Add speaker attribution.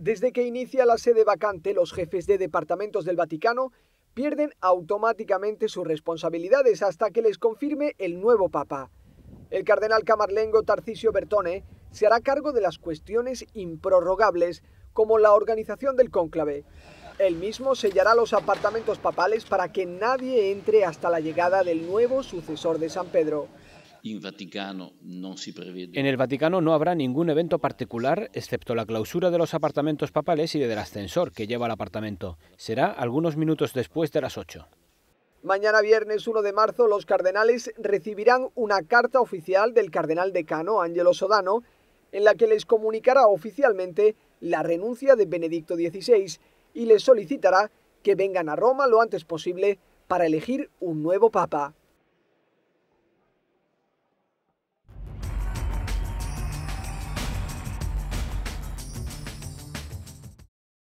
Speaker 1: Desde que inicia la sede vacante, los jefes de departamentos del Vaticano pierden automáticamente sus responsabilidades hasta que les confirme el nuevo Papa. El cardenal camarlengo Tarcisio Bertone se hará cargo de las cuestiones improrrogables como la organización del cónclave. Él mismo sellará los apartamentos papales para que nadie entre hasta la llegada del nuevo sucesor de San Pedro.
Speaker 2: En el Vaticano no habrá ningún evento particular excepto la clausura de los apartamentos papales y del ascensor que lleva al apartamento. Será algunos minutos después de las 8.
Speaker 1: Mañana viernes 1 de marzo los cardenales recibirán una carta oficial del cardenal decano Angelo Sodano en la que les comunicará oficialmente la renuncia de Benedicto XVI y les solicitará que vengan a Roma lo antes posible para elegir un nuevo papa.